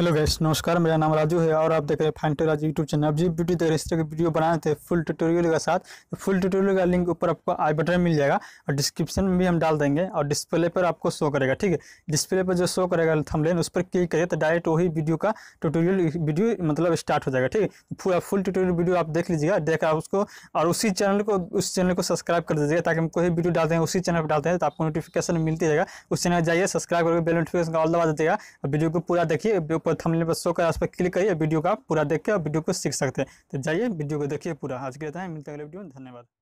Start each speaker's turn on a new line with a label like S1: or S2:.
S1: hello guys नमस्कार मेरा नाम राजू है और आप देख रहे हैं फाइन राजू यूट्यूब चैनल अब जी ब्यूटी देख रहे की वीडियो बनाए थे फुल ट्यूटोरियल के साथ तो फुल ट्यूटोरियल का लिंक ऊपर आपको आई बटन मिल जाएगा और डिस्क्रिप्शन में भी हम डाल देंगे और डिस्प्ले पर आपको शो करेगा ठीक है डिस्प्ले पर जो शो करेगा थमलेन उस पर क्लिक करिए तो डायरेक्ट वही वीडियो का ट्यूटोरियल वीडियो मतलब स्टार्ट हो जाएगा ठीक है तो पूरा फुल ट्यूटोरियल वीडियो आप देख लीजिएगा देख आप उसको और उसी चैनल को उस चैनल को सब्सक्राइब कर दीजिएगा ताकि हम कोई वीडियो डालते हैं उसी चैनल पर डालते हैं तो आपको नोटिफिकेशन मिलती जाएगा उस चैनल जाइए सब्सक्राइब करके बेल नोटिफिकेशन का ऑल दबा देगा और वीडियो को पूरा देखिए और थंबनेल पर शो कर आस पर क्लिक करिए वीडियो का पूरा देख के और वीडियो को सीख सकते हैं तो जाइए वीडियो को देखिए पूरा आज के लिए मिलते हैं अगले वीडियो में धन्यवाद